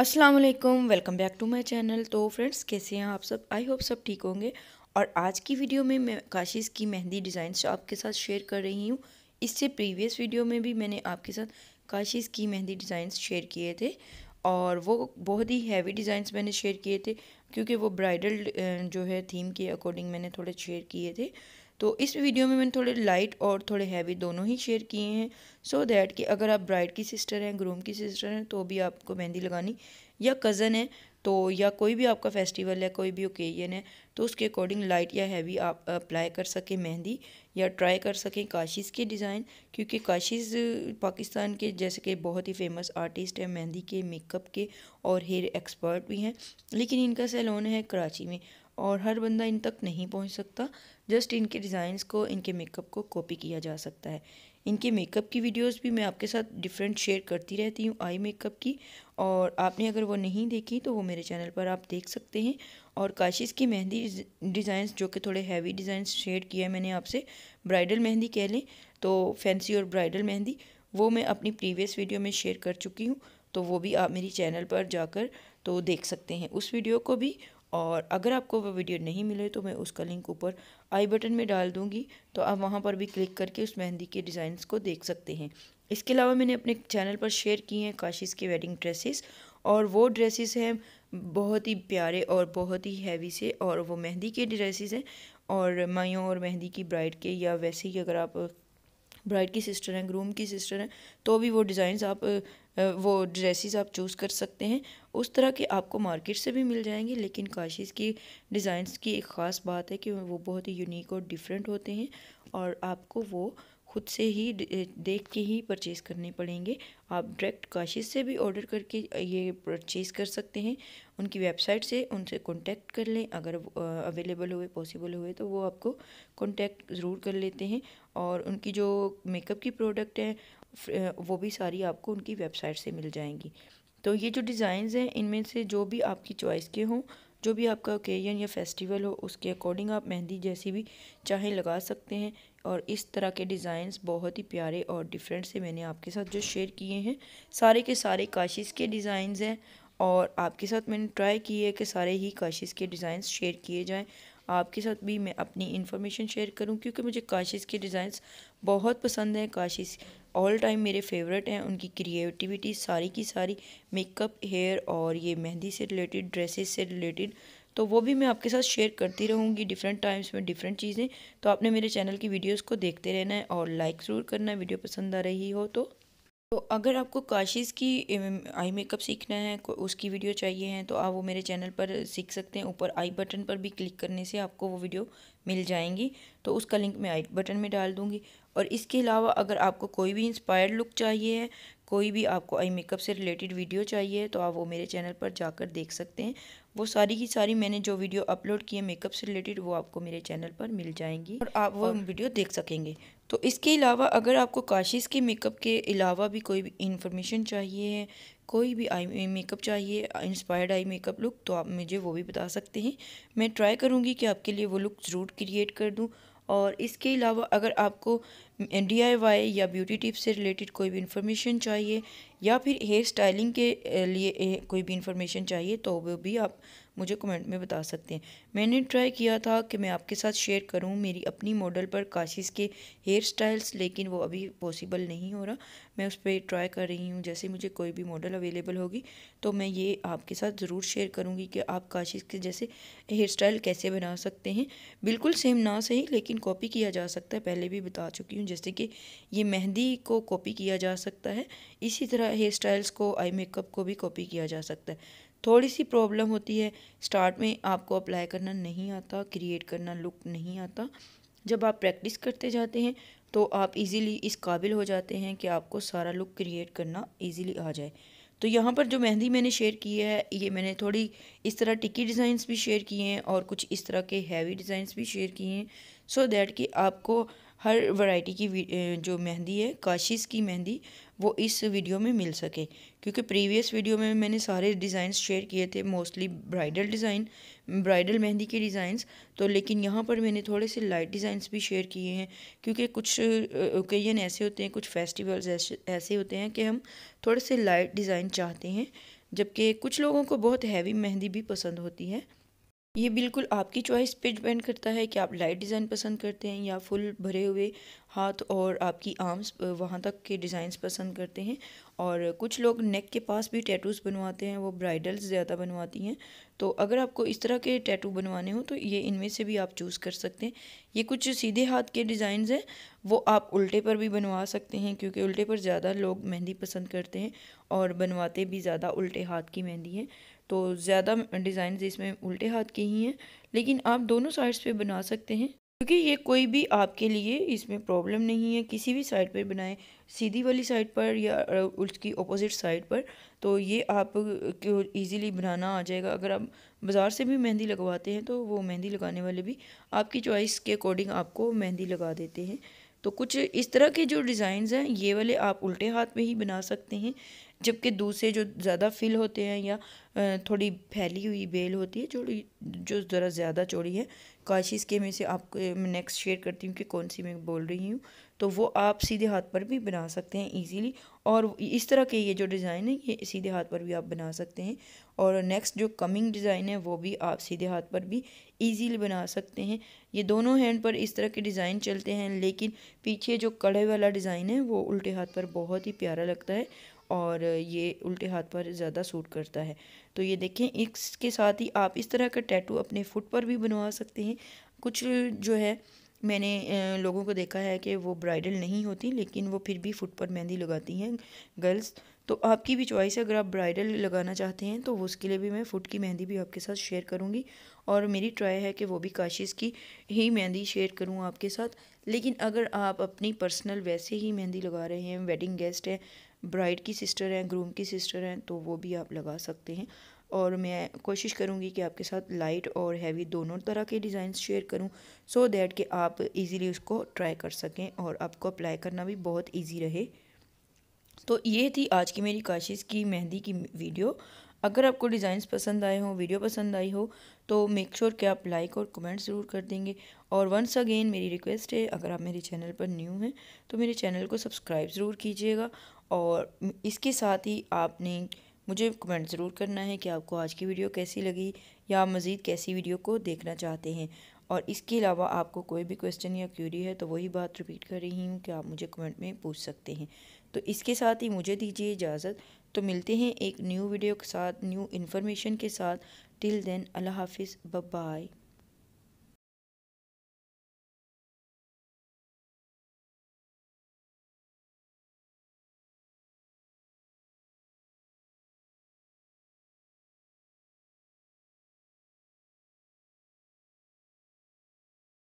Aslam welcome back to my channel तो friends कैसे हैं आप सब आई होप सब ठीक होंगे और आज की वीडियो में मैं काशिश की मेहंदी डिज़ाइन आपके साथ शेयर कर रही हूँ इससे प्रीवियस वीडियो में भी मैंने आपके साथ काशिश की मेहंदी डिज़ाइंस शेयर किए थे और वो बहुत ही हैवी डिज़ाइंस मैंने शेयर किए थे क्योंकि वो ब्राइडल जो है थीम के अकॉर्डिंग मैंने थोड़े शेयर किए थे तो इस वीडियो में मैंने थोड़े लाइट और थोड़े हैवी दोनों ही शेयर किए हैं सो so दैट कि अगर आप ब्राइड की सिस्टर हैं ग्रूम की सिस्टर हैं तो भी आपको मेहंदी लगानी या कज़न है तो या कोई भी आपका फेस्टिवल है कोई भी ओकेजन है तो उसके अकॉर्डिंग लाइट या हैवी आप अप्लाई कर सकें मेहंदी या ट्राई कर सकें काशिश के डिज़ाइन क्योंकि काशिश पाकिस्तान के जैसे कि बहुत ही फेमस आर्टिस्ट हैं मेहंदी के मेकअप के और हेयर एक्सपर्ट भी हैं लेकिन इनका सैलून है कराची में और हर बंदा इन तक नहीं पहुंच सकता जस्ट इनके डिज़ाइंस को इनके मेकअप को कॉपी किया जा सकता है इनके मेकअप की वीडियोस भी मैं आपके साथ डिफरेंट शेयर करती रहती हूँ आई मेकअप की और आपने अगर वो नहीं देखी तो वो मेरे चैनल पर आप देख सकते हैं और काशिश की मेहंदी डिज़ाइंस जो कि थोड़े हैवी डिज़ाइंस शेयर किया है मैंने आपसे ब्राइडल मेहंदी कह लें तो फैंसी और ब्राइडल मेहंदी वो मैं अपनी प्रीवियस वीडियो में शेयर कर चुकी हूँ तो वो भी आप मेरी चैनल पर जाकर तो देख सकते हैं उस वीडियो को भी और अगर आपको वह वीडियो नहीं मिले तो मैं उसका लिंक ऊपर आई बटन में डाल दूँगी तो आप वहाँ पर भी क्लिक करके उस मेहंदी के डिज़ाइंस को देख सकते हैं इसके अलावा मैंने अपने चैनल पर शेयर किए हैं काशिश के वेडिंग ड्रेसेस और वो ड्रेसेस हैं बहुत ही प्यारे और बहुत ही हैवी से और वो मेहंदी के ड्रेसेस हैं और मायों और मेहंदी की ब्राइड के या वैसे ही अगर आप ब्राइड की सिस्टर हैं ग्रूम की सिस्टर हैं तो भी वो डिज़ाइंस आप वो ड्रेसिस आप चूज़ कर सकते हैं उस तरह के आपको मार्केट से भी मिल जाएंगे लेकिन काशिश की डिज़ाइंस की एक ख़ास बात है कि वो बहुत ही यूनिक और डिफरेंट होते हैं और आपको वो खुद से ही देख के ही परचेज़ करने पड़ेंगे आप डायरेक्ट काशिश से भी ऑर्डर करके ये परचेज़ कर सकते हैं उनकी वेबसाइट से उनसे कांटेक्ट कर लें अगर अवेलेबल हुए पॉसिबल हुए तो वो आपको कांटेक्ट ज़रूर कर लेते हैं और उनकी जो मेकअप की प्रोडक्ट है वो भी सारी आपको उनकी वेबसाइट से मिल जाएंगी तो ये जो डिज़ाइंस हैं इनमें से जो भी आपकी चॉइस के हों जो भी आपका ओकेजन या फेस्टिवल हो उसके अकॉर्डिंग आप मेहंदी जैसी भी चाहें लगा सकते हैं और इस तरह के डिज़ाइंस बहुत ही प्यारे और डिफरेंट से मैंने आपके साथ जो शेयर किए हैं सारे के सारे काशिश के डिज़ाइंस हैं और आपके साथ मैंने ट्राई की है कि सारे ही काशिश के डिज़ाइंस शेयर किए जाएँ आपके साथ भी मैं अपनी इन्फॉर्मेशन शेयर करूं क्योंकि मुझे काशिश के डिज़ाइंस बहुत पसंद हैं काशिश ऑल टाइम मेरे फेवरेट हैं उनकी क्रिएटिविटी सारी की सारी मेकअप हेयर और ये मेहंदी से रिलेटेड ड्रेसेस से रिलेटेड तो वो भी मैं आपके साथ शेयर करती रहूँगी डिफरेंट टाइम्स में डिफरेंट चीज़ें तो आपने मेरे चैनल की वीडियोज़ को देखते रहना है और लाइक ज़रूर करना है वीडियो पसंद आ रही हो तो तो अगर आपको काशिश की आई मेकअप सीखना है उसकी वीडियो चाहिए है तो आप वो मेरे चैनल पर सीख सकते हैं ऊपर आई बटन पर भी क्लिक करने से आपको वो वीडियो मिल जाएंगी तो उसका लिंक मैं आई बटन में डाल दूँगी और इसके अलावा अगर आपको कोई भी इंस्पायर्ड लुक चाहिए है कोई भी आपको आई मेकअप से रिलेटेड वीडियो चाहिए तो आप वो मेरे चैनल पर जाकर देख सकते हैं वो सारी की सारी मैंने जो वीडियो अपलोड की है मेकअप से रिलेटेड वो आपको मेरे चैनल पर मिल जाएंगी और आप वो और वीडियो देख सकेंगे तो इसके अलावा अगर आपको काशिश के मेकअप के अलावा भी कोई भी इन्फॉर्मेशन चाहिए है कोई भी आई मेकअप चाहिए इंस्पायर्ड आई मेकअप लुक तो आप मुझे वो भी बता सकते हैं मैं ट्राई करूँगी कि आपके लिए वो लुक ज़रूर क्रिएट कर दूँ और इसके अलावा अगर आपको डी या ब्यूटी टिप्स से रिलेटेड कोई भी इन्फॉर्मेशन चाहिए या फिर हेयर स्टाइलिंग के लिए कोई भी इन्फॉर्मेशन चाहिए तो वो भी आप मुझे कमेंट में बता सकते हैं मैंने ट्राई किया था कि मैं आपके साथ शेयर करूं मेरी अपनी मॉडल पर काशिश के हेयर स्टाइल्स लेकिन वो अभी पॉसिबल नहीं हो रहा मैं उस पर ट्राई कर रही हूँ जैसे मुझे कोई भी मॉडल अवेलेबल होगी तो मैं ये आपके साथ ज़रूर शेयर करूँगी कि आप काशिश के जैसे हेयर स्टाइल कैसे बना सकते हैं बिल्कुल सेम ना सही लेकिन कॉपी किया जा सकता है पहले भी बता चुकी हूँ जैसे कि ये मेहंदी को कॉपी किया जा सकता है इसी तरह हेयर स्टाइल्स को आई मेकअप को भी कॉपी किया जा सकता है थोड़ी सी प्रॉब्लम होती है स्टार्ट में आपको अप्लाई करना नहीं आता क्रिएट करना लुक नहीं आता जब आप प्रैक्टिस करते जाते हैं तो आप इजीली इस काबिल हो जाते हैं कि आपको सारा लुक क्रिएट करना इजीली आ जाए तो यहाँ पर जो मेहंदी मैंने शेयर की है ये मैंने थोड़ी इस तरह टिकी डिज़ाइंस भी शेयर किए हैं और कुछ इस तरह के हैवी डिज़ाइंस भी शेयर किए हैं सो दैट कि आपको हर वैरायटी की जो मेहंदी है काशिश की मेहंदी वो इस वीडियो में मिल सके क्योंकि प्रीवियस वीडियो में मैंने सारे डिज़ाइंस शेयर किए थे mostly bridal design bridal mehndi के डिज़ाइंस तो लेकिन यहाँ पर मैंने थोड़े से लाइट डिज़ाइंस भी शेयर किए हैं क्योंकि कुछ ओकेजन ऐसे होते हैं कुछ फेस्टिवल्स ऐसे होते हैं कि हम थोड़े से लाइट डिज़ाइन चाहते हैं जबकि कुछ लोगों को बहुत हैवी मेहंदी भी पसंद होती है ये बिल्कुल आपकी चॉइस पे डिपेंड करता है कि आप लाइट डिज़ाइन पसंद करते हैं या फुल भरे हुए हाथ और आपकी आर्म्स वहाँ तक के डिज़ाइंस पसंद करते हैं और कुछ लोग नेक के पास भी टैटूज़ बनवाते हैं वो ब्राइडल्स ज़्यादा बनवाती हैं तो अगर आपको इस तरह के टैटू बनवाने हो तो ये इनमें से भी आप चूज़ कर सकते हैं ये कुछ सीधे हाथ के डिज़ाइंस हैं वो आप उल्टे पर भी बनवा सकते हैं क्योंकि उल्टे पर ज़्यादा लोग मेहंदी पसंद करते हैं और बनवाते भी ज़्यादा उल्टे हाथ की मेहंदी है तो ज़्यादा डिज़ाइन इसमें उल्टे हाथ के ही हैं लेकिन आप दोनों साइड्स पे बना सकते हैं क्योंकि ये कोई भी आपके लिए इसमें प्रॉब्लम नहीं है किसी भी साइड पर बनाएं सीधी वाली साइड पर या उसकी अपोजिट साइड पर तो ये आप इजीली बनाना आ जाएगा अगर आप बाज़ार से भी मेहंदी लगवाते हैं तो वो मेहंदी लगाने वाले भी आपकी चॉइस के अकॉर्डिंग आपको मेहंदी लगा देते हैं तो कुछ इस तरह के जो डिज़ाइन हैं ये वाले आप उल्टे हाथ में ही बना सकते हैं जबकि दूसरे जो ज़्यादा फिल होते हैं या थोड़ी फैली हुई बेल होती है जो जो ज़रा ज़्यादा चौड़ी है काशिश के में से आपको नेक्स्ट शेयर करती हूँ कि कौन सी मैं बोल रही हूँ तो वो आप सीधे हाथ पर भी बना सकते हैं इजीली और इस तरह के ये जो डिज़ाइन है ये सीधे हाथ पर भी आप बना सकते हैं और नेक्स्ट जो कमिंग डिज़ाइन है वो भी आप सीधे हाथ पर भी इजीली बना सकते हैं ये दोनों हैंड पर इस तरह के डिज़ाइन चलते हैं लेकिन पीछे जो कड़े वाला डिज़ाइन है वो उल्टे हाथ पर बहुत ही प्यारा लगता है और ये उल्टे हाथ पर ज़्यादा सूट करता है तो ये देखें इसके साथ ही आप इस तरह का टैटू अपने फुट पर भी बनवा सकते हैं कुछ जो है मैंने लोगों को देखा है कि वो ब्राइडल नहीं होती लेकिन वो फिर भी फुट पर मेहंदी लगाती हैं गर्ल्स तो आपकी भी चॉइस है अगर आप ब्राइडल लगाना चाहते हैं तो उसके लिए भी मैं फुट की मेहंदी भी आपके साथ शेयर करूँगी और मेरी ट्राई है कि वो भी काशिश की ही मेहंदी शेयर करूँ आपके साथ लेकिन अगर आप अपनी पर्सनल वैसे ही मेहंदी लगा रहे हैं वेडिंग गेस्ट हैं ब्राइड की सिस्टर हैं ग्रूम की सिस्टर हैं तो वो भी आप लगा सकते हैं और मैं कोशिश करूँगी कि आपके साथ लाइट और हैवी दोनों तरह के डिज़ाइन शेयर करूँ सो दैट कि आप इजीली उसको ट्राई कर सकें और आपको अप्लाई करना भी बहुत इजी रहे तो ये थी आज की मेरी काशिश की मेहंदी की वीडियो अगर आपको डिज़ाइंस पसंद आए हों वीडियो पसंद आई हो तो मेक श्योर sure कि आप लाइक और कमेंट ज़रूर कर देंगे और वंस अगेन मेरी रिक्वेस्ट है अगर आप मेरे चैनल पर न्यू हैं तो मेरे चैनल को सब्सक्राइब ज़रूर कीजिएगा और इसके साथ ही आपने मुझे कमेंट ज़रूर करना है कि आपको आज की वीडियो कैसी लगी या आप मज़ीद कैसी वीडियो को देखना चाहते हैं और इसके अलावा आपको कोई भी क्वेश्चन या क्यूरी है तो वही बात रिपीट कर रही हूँ कि आप मुझे कमेंट में पूछ सकते हैं तो इसके साथ ही मुझे दीजिए इजाज़त तो मिलते हैं एक न्यू वीडियो के साथ न्यू इन्फॉर्मेशन के साथ टिल देन अल्लाह हाफिज़ बाय